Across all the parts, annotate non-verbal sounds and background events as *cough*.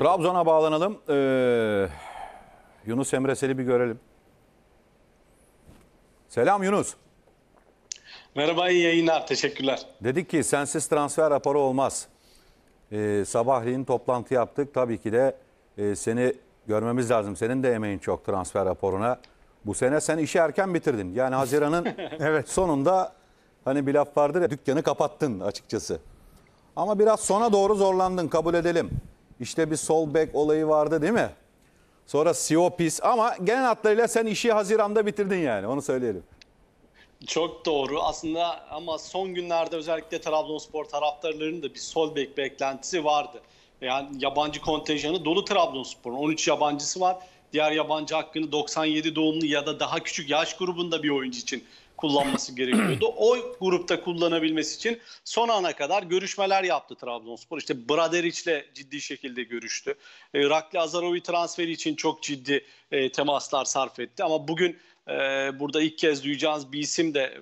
Trabzon'a bağlanalım. Ee, Yunus Emre seni bir görelim. Selam Yunus. Merhaba iyi yayınlar. Teşekkürler. Dedik ki sensiz transfer raporu olmaz. Ee, sabahleyin toplantı yaptık. Tabii ki de e, seni görmemiz lazım. Senin de emeğin çok transfer raporuna. Bu sene sen işi erken bitirdin. Yani Haziran'ın *laughs* evet. sonunda hani bir laf vardır ya dükkanı kapattın açıkçası. Ama biraz sona doğru zorlandın kabul edelim. İşte bir sol bek olayı vardı değil mi? Sonra Siopis ama genel hatlarıyla sen işi Haziran'da bitirdin yani onu söyleyelim. Çok doğru aslında ama son günlerde özellikle Trabzonspor taraftarlarının da bir sol bek beklentisi vardı. Yani yabancı kontenjanı dolu Trabzonspor'un 13 yabancısı var. Diğer yabancı hakkını 97 doğumlu ya da daha küçük yaş grubunda bir oyuncu için kullanması gerekiyordu. O grupta kullanabilmesi için son ana kadar görüşmeler yaptı Trabzonspor. İşte Braderic'le ciddi şekilde görüştü. E, Rakli Azarovi transferi için çok ciddi e, temaslar sarf etti. Ama bugün e, burada ilk kez duyacağınız bir isim de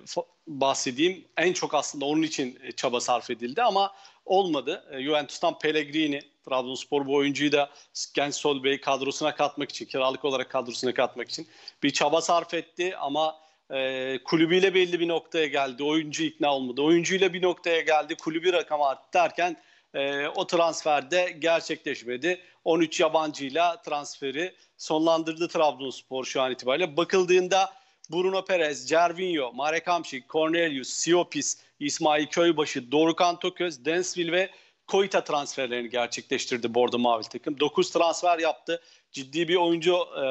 bahsedeyim. En çok aslında onun için e, çaba sarf edildi ama olmadı. E, Juventus'tan Pellegrini, Trabzonspor bu oyuncuyu da Genç Bey kadrosuna katmak için, kiralık olarak kadrosuna katmak için bir çaba sarf etti ama e, kulübüyle belli bir noktaya geldi. Oyuncu ikna olmadı. Oyuncuyla bir noktaya geldi. Kulübü rakam arttı derken e, o transferde gerçekleşmedi. 13 yabancıyla transferi sonlandırdı Trabzonspor şu an itibariyle. Bakıldığında Bruno Perez, Cervinho, Marek Hamşik, Cornelius, Siopis, İsmail Köybaşı, Dorukan Toköz, Densville ve Koita transferlerini gerçekleştirdi Bordo Mavi takım. 9 transfer yaptı. Ciddi bir oyuncu e,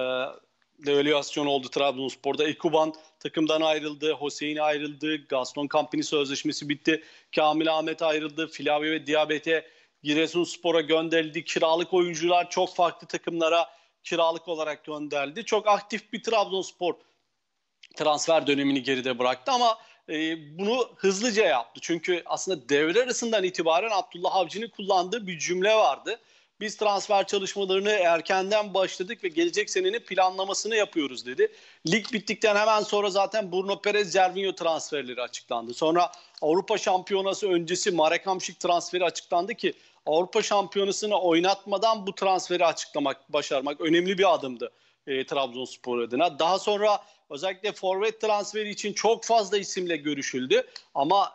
devalüasyon oldu Trabzonspor'da. Ekuban takımdan ayrıldı, Hüseyin ayrıldı, Gaston Campini sözleşmesi bitti, Kamil Ahmet ayrıldı, Flavio ve Diabete Giresunspor'a gönderildi. Kiralık oyuncular çok farklı takımlara kiralık olarak gönderildi. Çok aktif bir Trabzonspor transfer dönemini geride bıraktı ama e, bunu hızlıca yaptı. Çünkü aslında devre arasından itibaren Abdullah Avcı'nın kullandığı bir cümle vardı. Biz transfer çalışmalarını erkenden başladık ve gelecek senenin planlamasını yapıyoruz dedi. Lig bittikten hemen sonra zaten Bruno Perez, Cervinho transferleri açıklandı. Sonra Avrupa Şampiyonası öncesi Marek Hamşik transferi açıklandı ki Avrupa Şampiyonası'nı oynatmadan bu transferi açıklamak, başarmak önemli bir adımdı e, Trabzonspor adına. Daha sonra özellikle forvet transferi için çok fazla isimle görüşüldü. Ama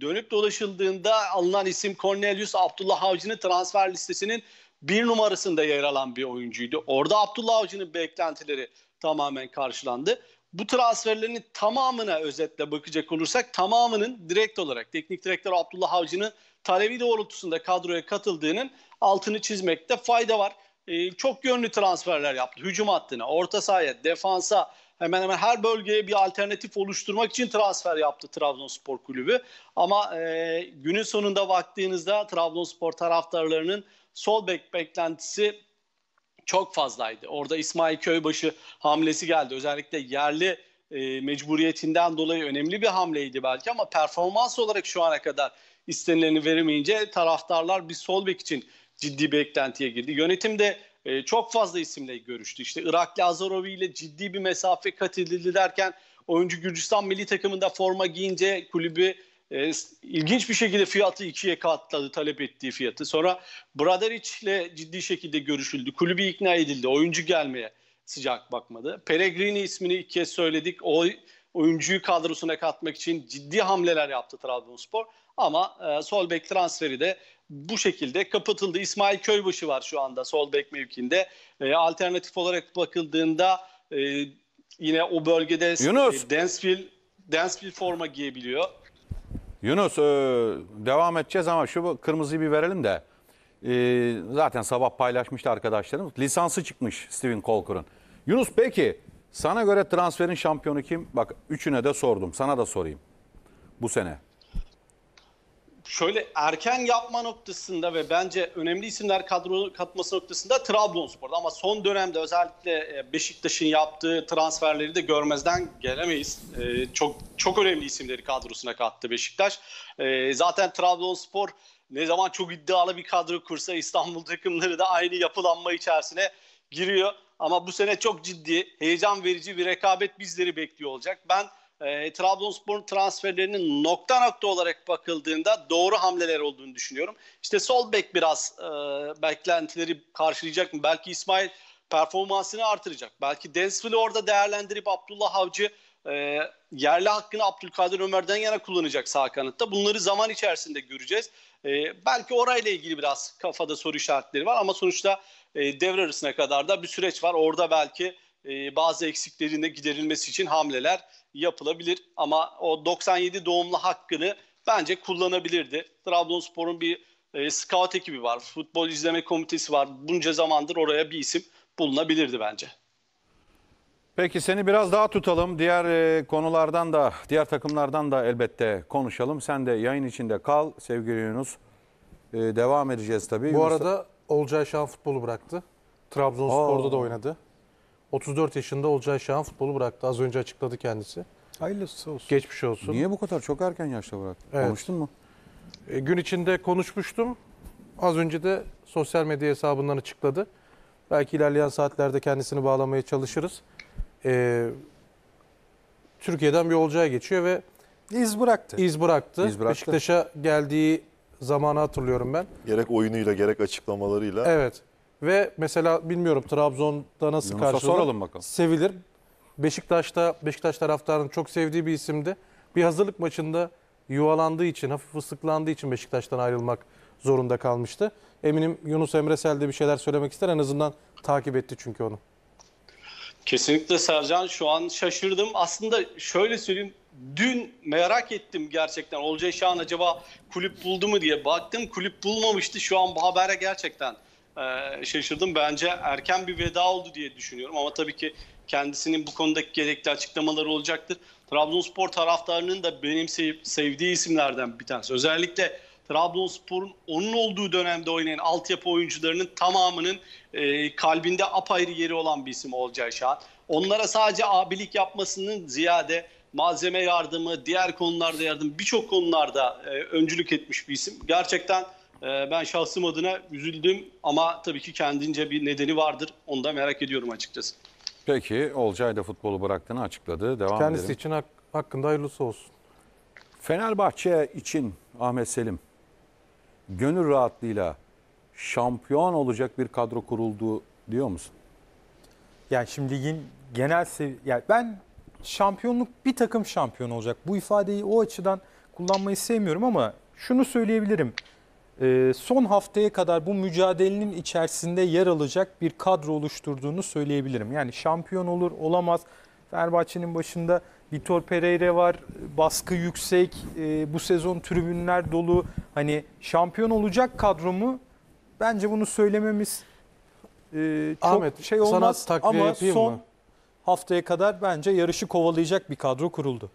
dönüp dolaşıldığında alınan isim Cornelius Abdullah Avcı'nın transfer listesinin bir numarasında yer alan bir oyuncuydu. Orada Abdullah Avcı'nın beklentileri tamamen karşılandı. Bu transferlerin tamamına özetle bakacak olursak tamamının direkt olarak teknik direktör Abdullah Avcı'nın talebi doğrultusunda kadroya katıldığının altını çizmekte fayda var. Ee, çok yönlü transferler yaptı. Hücum hattına, orta sahaya, defansa, hemen hemen her bölgeye bir alternatif oluşturmak için transfer yaptı Trabzonspor Kulübü. Ama e, günün sonunda baktığınızda Trabzonspor taraftarlarının sol bek beklentisi çok fazlaydı. Orada İsmail Köybaşı hamlesi geldi. Özellikle yerli e, mecburiyetinden dolayı önemli bir hamleydi belki ama performans olarak şu ana kadar istenileni veremeyince taraftarlar bir sol bek için ciddi beklentiye girdi. Yönetim de e, çok fazla isimle görüştü. İşte Irak Azarovi ile ciddi bir mesafe kat edildi derken oyuncu Gürcistan milli takımında forma giyince kulübü e, ilginç bir şekilde fiyatı ikiye katladı talep ettiği fiyatı. Sonra Bradaric ile ciddi şekilde görüşüldü. Kulübü ikna edildi. Oyuncu gelmeye sıcak bakmadı. Peregrini ismini iki kez söyledik. O oyuncuyu kadrosuna katmak için ciddi hamleler yaptı Trabzonspor. Ama e, sol bek transferi de bu şekilde kapatıldı. İsmail Köybaşı var şu anda sol bek mevkinde. E, alternatif olarak bakıldığında e, yine o bölgede Yunus. E, Densfield, Densfield forma giyebiliyor. Yunus e, devam edeceğiz ama şu kırmızıyı bir verelim de. E, zaten sabah paylaşmıştı arkadaşlarım Lisansı çıkmış Steven Colker'ın. Yunus peki sana göre transferin şampiyonu kim? Bak üçüne de sordum. Sana da sorayım. Bu sene şöyle erken yapma noktasında ve bence önemli isimler kadro katması noktasında Trabzonspor'da ama son dönemde özellikle e, Beşiktaş'ın yaptığı transferleri de görmezden gelemeyiz. E, çok çok önemli isimleri kadrosuna kattı Beşiktaş. E, zaten Trabzonspor ne zaman çok iddialı bir kadro kursa İstanbul takımları da aynı yapılanma içerisine giriyor. Ama bu sene çok ciddi, heyecan verici bir rekabet bizleri bekliyor olacak. Ben e, Trabzonspor'un transferlerinin nokta nokta olarak bakıldığında doğru hamleler olduğunu düşünüyorum. İşte sol bek biraz e, beklentileri karşılayacak mı? Belki İsmail performansını artıracak. Belki Densville orada değerlendirip Abdullah Avcı e, yerli hakkını Abdülkadir Ömer'den yana kullanacak sağ kanatta. Bunları zaman içerisinde göreceğiz. E, belki orayla ilgili biraz kafada soru işaretleri var ama sonuçta e, devre arasına kadar da bir süreç var. Orada belki e, bazı eksiklerine giderilmesi için hamleler yapılabilir. Ama o 97 doğumlu hakkını bence kullanabilirdi. Trabzonspor'un bir e, scout ekibi var, futbol izleme komitesi var. Bunca zamandır oraya bir isim bulunabilirdi bence. Peki seni biraz daha tutalım. Diğer e, konulardan da, diğer takımlardan da elbette konuşalım. Sen de yayın içinde kal sevgili Yunus. devam edeceğiz tabii. Bu Yunus... arada Olcay Şan futbolu bıraktı. Trabzonspor'da Aa. da oynadı. 34 yaşında olacağı Şahan futbolu bıraktı. Az önce açıkladı kendisi. Hayırlısı olsun. Geçmiş olsun. Niye bu kadar çok erken yaşta bıraktı Evet. Konuştun mu? E, gün içinde konuşmuştum. Az önce de sosyal medya hesabından açıkladı. Belki ilerleyen saatlerde kendisini bağlamaya çalışırız. E, Türkiye'den bir olacağı geçiyor ve iz bıraktı. iz bıraktı. İz bıraktı. Beşiktaş'a geldiği zamanı hatırlıyorum ben. Gerek oyunuyla gerek açıklamalarıyla. Evet. Ve mesela bilmiyorum Trabzon'da nasıl Yunus'a karşılanır? soralım bakalım. Sevilir. Beşiktaş'ta Beşiktaş taraftarının çok sevdiği bir isimdi. Bir hazırlık maçında yuvalandığı için, hafif ıslıklandığı için Beşiktaş'tan ayrılmak zorunda kalmıştı. Eminim Yunus Emre Sel de bir şeyler söylemek ister. En azından takip etti çünkü onu. Kesinlikle Sercan şu an şaşırdım. Aslında şöyle söyleyeyim dün merak ettim gerçekten Olcay Şahan acaba kulüp buldu mu diye. Baktım kulüp bulmamıştı şu an bu habere gerçekten e, şaşırdım. Bence erken bir veda oldu diye düşünüyorum ama tabii ki kendisinin bu konudaki gerekli açıklamaları olacaktır. Trabzonspor taraftarının da benim sevip sevdiği isimlerden bir tanesi. Özellikle Trabzonspor'un onun olduğu dönemde oynayan altyapı oyuncularının tamamının e, kalbinde apayrı yeri olan bir isim olacağı an. Onlara sadece abilik yapmasının ziyade malzeme yardımı, diğer konularda yardım birçok konularda e, öncülük etmiş bir isim. Gerçekten ee, ben şahsım adına üzüldüm ama tabii ki kendince bir nedeni vardır. Onu da merak ediyorum açıkçası. Peki Olcay da futbolu bıraktığını açıkladı. Devam Kendisi edelim. için hak, hakkında hayırlısı olsun. Fenerbahçe için Ahmet Selim gönül rahatlığıyla şampiyon olacak bir kadro kuruldu diyor musun? Yani şimdi ligin genel sevi yani ben şampiyonluk bir takım şampiyon olacak. Bu ifadeyi o açıdan kullanmayı sevmiyorum ama şunu söyleyebilirim. Ee, son haftaya kadar bu mücadelenin içerisinde yer alacak bir kadro oluşturduğunu söyleyebilirim. Yani şampiyon olur olamaz. Fenerbahçe'nin başında Vitor Pereira var, baskı yüksek, ee, bu sezon tribünler dolu. Hani şampiyon olacak kadro mu? Bence bunu söylememiz ee, çok Ahmet, şey olmaz sana ama son mı? haftaya kadar bence yarışı kovalayacak bir kadro kuruldu.